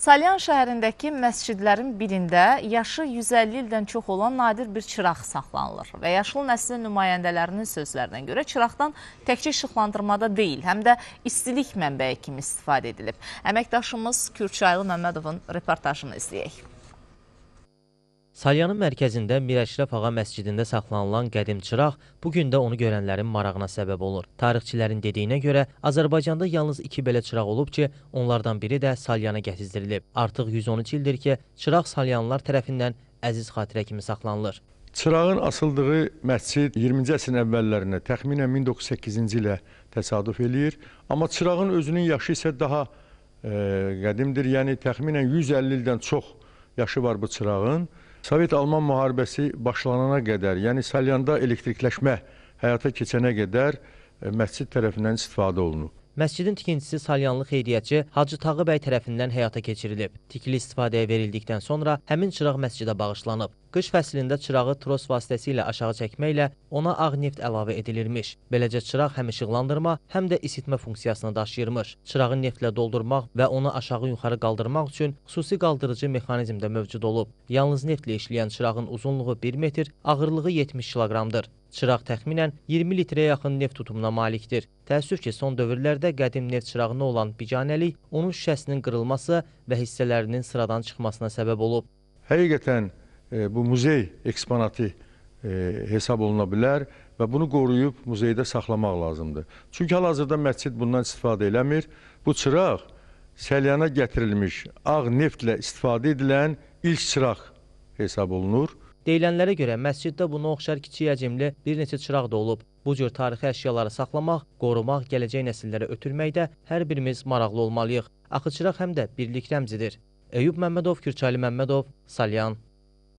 Salyan şəhərindəki məscidlərin birində yaşı 150 ildən çox olan nadir bir çıraq saxlanılır və yaşlı nəslin nümayəndələrinin sözlərinə görə çıraqdan təkcə işıqlandırmada deyil, həm də istilik mənbəyi kimi istifadə edilib. Əməkdaşımız Kürçaylı Məmmədovun reportajını izləyək. Salyanın mərkəzində Mirəşrəf Ağa məscidində saxlanılan qədim çıraq bu gün də onu görənlərin marağına səbəb olur. Tarixçilərin dediyinə görə Azərbaycanda yalnız iki belə çıraq olub ki, onlardan biri də Salyana gətizdirilib. Artıq 113 ildir ki, çıraq Salyanlar tərəfindən əziz xatirə kimi saxlanılır. Çırağın asıldığı məscid 20-ci əsrin əvvəllərində, təxminən 1908-ci ilə təsadüf eləyir. Amma çırağın özünün yaşı isə daha e, qədimdir, yəni təxminən 150 ildən çox yaşı var bu çırağın. Sovet-Alman müharibəsi başlanana qədər, yəni Salyanda elektrikləşmə həyata keçənə qədər e, məscid tərəfindən istifadə olunub. Məscidin tikintisi salyanlı xeyriyyətçi Hacı Tağı bəy tərəfindən həyata keçirilib. Tikili istifadəyə verildikdən sonra həmin çıraq məscidə bağışlanıb. Qış fəslində çırağı tros vasitəsilə aşağı çəkməklə ona ağ neft əlavə edilirmiş. Beləcə çıraq həm işıqlandırma, həm də isitmə funksiyasını daşıyırmış. Çırağı neftlə doldurmaq və onu aşağı yuxarı qaldırmaq üçün xüsusi qaldırıcı mexanizm də mövcud olub. Yalnız neftlə işləyən çırağın uzunluğu 1 metr, ağırlığı 70 kiloqramdır. Çıraq təxminən 20 litrə yaxın neft tutumuna malikdir. Təəssüf ki, son dövrlərdə qədim neft çırağına olan biganəlik onun şüşəsinin qırılması və hissələrinin sıradan çıxmasına səbəb olub. Həqiqətən e, bu muzey eksponatı e, hesab oluna bilər və bunu qoruyub muzeydə saxlamaq lazımdır. Çünki hal-hazırda məscid bundan istifadə eləmir. Bu çıraq səlyana gətirilmiş ağ neftlə istifadə edilən ilk çıraq hesab olunur. Deyilənlərə görə məsciddə buna oxşar kiçik həcmli bir neçə çıraq da olub. Bu cür tarixi əşyaları saxlamaq, qorumaq, gələcək nəsillərə ötürməkdə hər birimiz maraqlı olmalıyıq. Axı çıraq həm də birlik rəmzidir. Eyüb Məmmədov, Kürçaylı Məmmədov, Salyan.